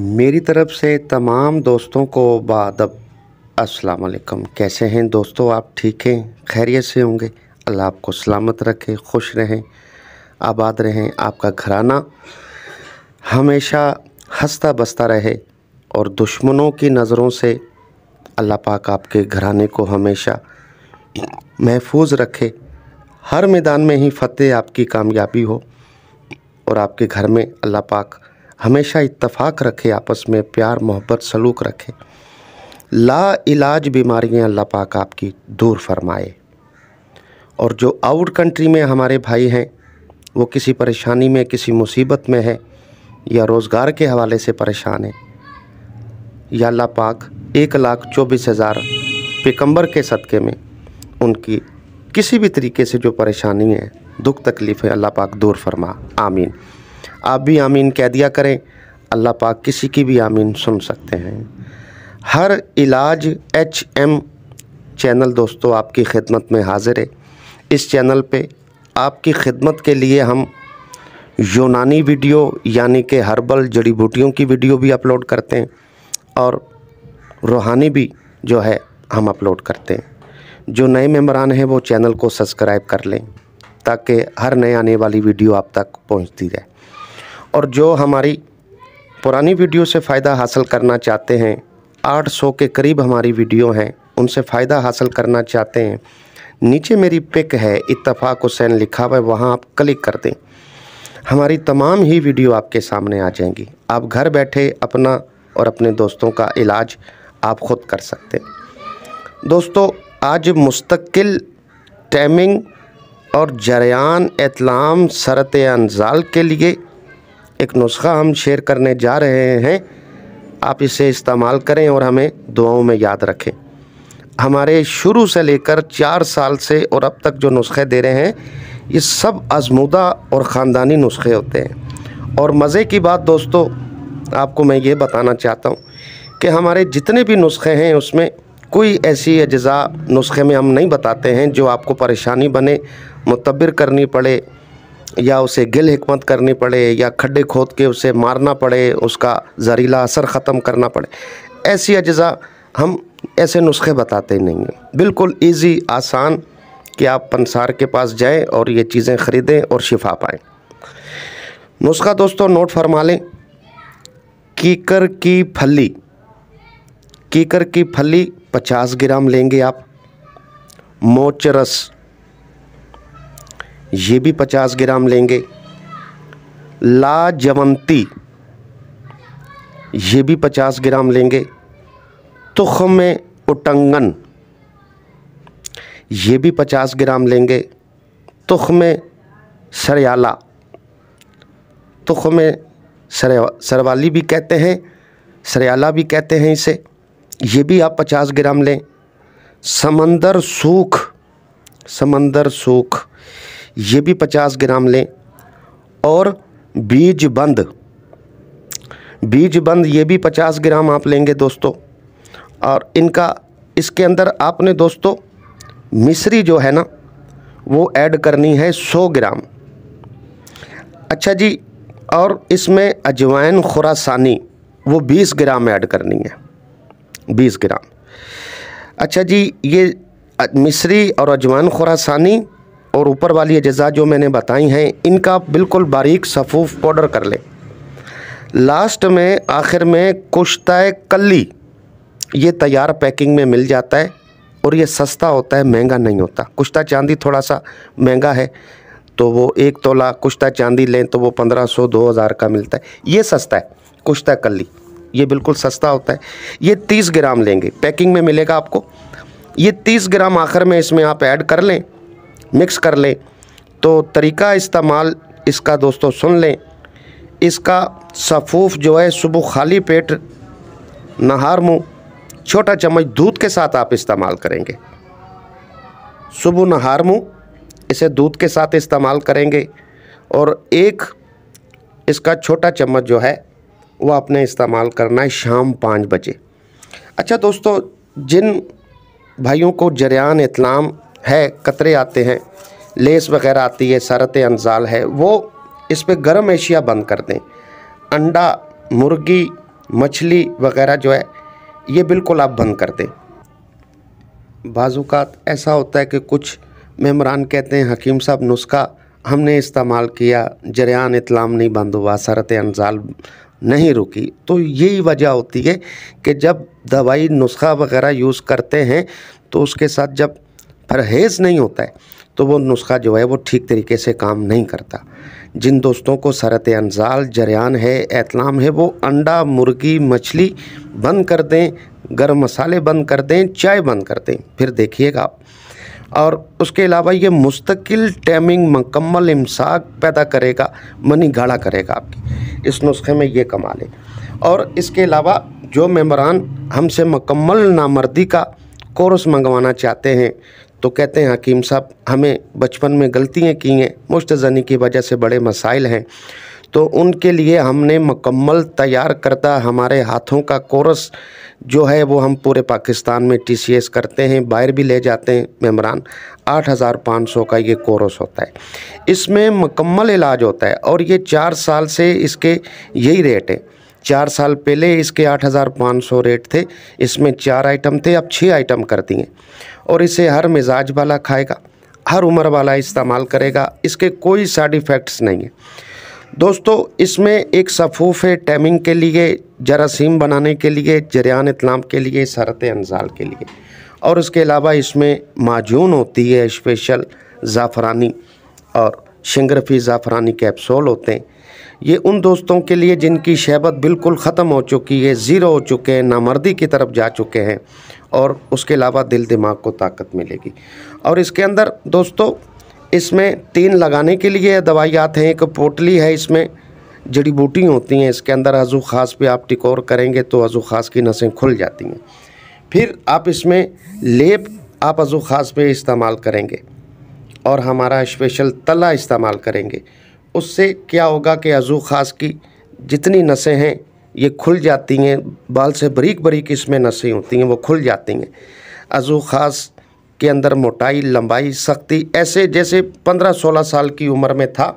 मेरी तरफ़ से तमाम दोस्तों को बादब अस्सलाम वालेकुम कैसे हैं दोस्तों आप ठीक हैं खैरियत से होंगे अल्लाह आपको सलामत रखे खुश रहें आबाद रहें आपका घराना हमेशा हंसता बसता रहे और दुश्मनों की नज़रों से अल्लाह पाक आपके घराने को हमेशा महफूज रखे हर मैदान में ही फतेह आपकी कामयाबी हो और आपके घर में अल्लाह पाक हमेशा इतफ़ाक़ रखे आपस में प्यार मोहब्बत सलूक रखे ला इलाज बीमारियां अल्लाह पाक आपकी दूर फरमाए और जो आउट कंट्री में हमारे भाई हैं वो किसी परेशानी में किसी मुसीबत में है या रोज़गार के हवाले से परेशान है या अल्लाह पाक एक लाख चौबीस हज़ार पिकम्बर के सदक़े में उनकी किसी भी तरीके से जो परेशानी है दुख तकलीफ़ है अल्लाह पाक दूर फरमा आमीन आप भी आमीन कह दिया करें अल्लाह पाक किसी की भी आमीन सुन सकते हैं हर इलाज एच एम चैनल दोस्तों आपकी खिदमत में हाजिर है इस चैनल पे आपकी खिदमत के लिए हम यूनानी वीडियो यानी कि हर्बल जड़ी बूटियों की वीडियो भी अपलोड करते हैं और रूहानी भी जो है हम अपलोड करते हैं जो नए मेम्बरान हैं वो चैनल को सब्सक्राइब कर लें ताकि हर नए आने वाली वीडियो आप तक पहुंचती रहे और जो हमारी पुरानी वीडियो से फ़ायदा हासिल करना चाहते हैं 800 के करीब हमारी वीडियो हैं उनसे फ़ायदा हासिल करना चाहते हैं नीचे मेरी पिक है इतफाक़ हुसैन लिखा हुआ है वहाँ आप क्लिक कर दें हमारी तमाम ही वीडियो आपके सामने आ जाएंगी आप घर बैठे अपना और अपने दोस्तों का इलाज आप ख़ुद कर सकते हैं दोस्तों आज मुस्तकिल टैमिंग और जरियान एतलाम सरत अनजाल के लिए एक नुस्खा हम शेयर करने जा रहे हैं आप इसे इस्तेमाल करें और हमें दुआओं में याद रखें हमारे शुरू से लेकर चार साल से और अब तक जो नुस्खे दे रहे हैं ये सब आजमूदा और ख़ानदानी नुस्खे होते हैं और मज़े की बात दोस्तों आपको मैं ये बताना चाहता हूँ कि हमारे जितने भी नुस्खे हैं उसमें कोई ऐसी अज्जा नुस्खे में हम नहीं बताते हैं जो आपको परेशानी बने मुतबर करनी पड़े या उसे गिल हमत करनी पड़े या खड्डे खोद के उसे मारना पड़े उसका जहरीला असर ख़त्म करना पड़े ऐसी अज्जा हम ऐसे नुस्खे बताते नहीं हैं बिल्कुल ईजी आसान कि आप पंसार के पास जाएं और ये चीज़ें ख़रीदें और शिफा पाएँ नुस्खा दोस्तों नोट फरमा लें कीकर की फली कीकर की फली 50 ग्राम लेंगे आप मोचरस ये भी पचास ग्राम लेंगे लाजवंती ये भी पचास ग्राम लेंगे तुखम उटंगन ये भी पचास ग्राम लेंगे तुखम सरयाला तुखम सर सरवाली भी कहते हैं सरयाला भी कहते हैं इसे ये भी आप पचास ग्राम लें समंदर सूख समंदर सूख ये भी पचास ग्राम लें और बीज बंद बीज बंद ये भी पचास ग्राम आप लेंगे दोस्तों और इनका इसके अंदर आपने दोस्तों मिश्री जो है ना वो ऐड करनी है सौ ग्राम अच्छा जी और इसमें अजवाइन खुरासानी वो बीस ग्राम ऐड करनी है बीस ग्राम अच्छा जी ये मिश्री और अजवाइन खुरासानी और ऊपर वाली अज्जा जो मैंने बताई हैं इनका बिल्कुल बारीक सफ़ूफ पाउडर कर लें लास्ट में आखिर में कुश्ता कली ये तैयार पैकिंग में मिल जाता है और ये सस्ता होता है महंगा नहीं होता कुश्ता चांदी थोड़ा सा महंगा है तो वो एक तोला कुश्ता चांदी लें तो वो पंद्रह सौ दो हज़ार का मिलता है ये सस्ता है कुश्ता कली ये बिल्कुल सस्ता होता है ये तीस ग्राम लेंगे पैकिंग में मिलेगा आपको ये तीस ग्राम आखिर में इसमें आप ऐड कर लें मिक्स कर लें तो तरीका इस्तेमाल इसका दोस्तों सुन लें इसका सफ़ूफ जो है सुबह खाली पेट नहार मुँह छोटा चम्मच दूध के साथ आप इस्तेमाल करेंगे सुबह नहार मुँह इसे दूध के साथ इस्तेमाल करेंगे और एक इसका छोटा चम्मच जो है वह आपने इस्तेमाल करना है शाम पाँच बजे अच्छा दोस्तों जिन भाइयों को जरियान इतलाम है कतरे आते हैं लेस वगैरह आती है सरत अनजाल है वो इस पर गर्म एशिया बंद कर दें अंडा मुर्गी मछली वगैरह जो है ये बिल्कुल आप बंद कर दें बाजूकात ऐसा होता है कि कुछ मेहमरान कहते हैं हकीम साहब नुस्खा हमने इस्तेमाल किया जरियान इतलाम नहीं बंद हुआ सरत अनजाल नहीं रुकी तो यही वजह होती है कि जब दवाई नुस्खा वगैरह यूज़ करते हैं तो उसके साथ जब परहेज़ नहीं होता है तो वो नुस्खा जो है वो ठीक तरीके से काम नहीं करता जिन दोस्तों को सरत अनजाल जरियान है एतलाम है वो अंडा मुर्गी मछली बंद कर दें गर्म मसाले बंद कर दें चाय बंद कर दें फिर देखिएगा आप और उसके अलावा ये मुस्तकिल टैमिंग मकम्मल इमसाक पैदा करेगा मनी गाढ़ा करेगा आपकी इस नुस्खे में ये कमाल है और इसके अलावा जो मेम्बरान हमसे मकम्मल नामर्दी का कोर्स मंगवाना चाहते हैं तो कहते हैं हकीम साहब हमें बचपन में गलतियाँ की हैं मुश्तनी की वजह से बड़े मसाइल हैं तो उनके लिए हमने मकम्मल तैयार करता हमारे हाथों का कोर्स जो है वो हम पूरे पाकिस्तान में टी सी एस करते हैं बाहर भी ले जाते हैं मेम्बरान आठ हज़ार पाँच सौ का ये कोर्स होता है इसमें मकम्मल इलाज होता है और ये चार साल से इसके यही रेट है चार साल पहले इसके 8,500 रेट थे इसमें चार आइटम थे अब छः आइटम कर दिए और इसे हर मिजाज वाला खाएगा हर उम्र वाला इस्तेमाल करेगा इसके कोई साइड इफ़ेक्ट्स नहीं है दोस्तों इसमें एक सफ़ूफ़ है टैमिंग के लिए जरासीम बनाने के लिए जरियान इतलाम के लिए सरत अनजाल के लिए और इसके अलावा इसमें माजून होती है स्पेशल ज़ाफ़रानी और शिंगरफी ज़ाफ़रानी कैप्सूल होते हैं ये उन दोस्तों के लिए जिनकी शहबत बिल्कुल ख़त्म हो चुकी है ज़ीरो हो चुके हैं नामर्दी की तरफ जा चुके हैं और उसके अलावा दिल दिमाग को ताकत मिलेगी और इसके अंदर दोस्तों इसमें तीन लगाने के लिए दवाइयात हैं एक पोटली है इसमें जड़ी बूटी होती हैं इसके अंदर हजू खास पे आप टिकोर करेंगे तो हजू खास की नसें खुल जाती हैं फिर आप इसमें लेप आप हजू खास पे इस्तेमाल करेंगे और हमारा स्पेशल तला इस्तेमाल करेंगे उससे क्या होगा कि अज़ू ख़ास की जितनी नसें हैं ये खुल जाती हैं बाल से बरीक बरीक इसमें नसें होती हैं वो खुल जाती हैं अज़ू ख़ास के अंदर मोटाई लंबाई सख्ती ऐसे जैसे पंद्रह सोलह साल की उम्र में था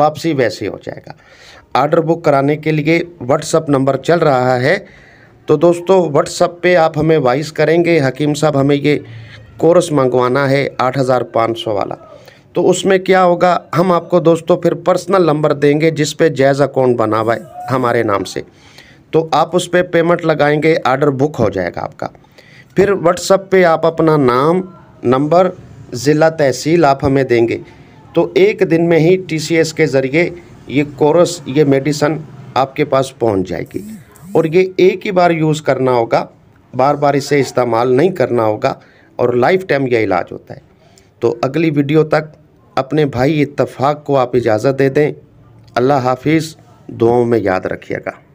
वापसी वैसे हो जाएगा आर्डर बुक कराने के लिए व्हाट्सअप नंबर चल रहा है तो दोस्तों व्हाट्सअप पे आप हमें वाइस करेंगे हकीम साहब हमें ये कोर्स मंगवाना है आठ हज़ार पाँच सौ वाला तो उसमें क्या होगा हम आपको दोस्तों फिर पर्सनल नंबर देंगे जिस पे जैज़ अकाउंट बना हुआ है हमारे नाम से तो आप उस पर पे पेमेंट लगाएंगे आर्डर बुक हो जाएगा आपका फिर व्हाट्सअप पे आप अपना नाम नंबर ज़िला तहसील आप हमें देंगे तो एक दिन में ही टीसीएस के ज़रिए ये कोरस ये मेडिसन आपके पास पहुँच जाएगी और ये एक ही बार यूज़ करना होगा बार बार इसे इस्तेमाल नहीं करना होगा और लाइफ टाइम यह इलाज होता है तो अगली वीडियो तक अपने भाई इत्तफाक़ को आप इजाज़त दे दें अल्लाह हाफिज़ दुआओं में याद रखिएगा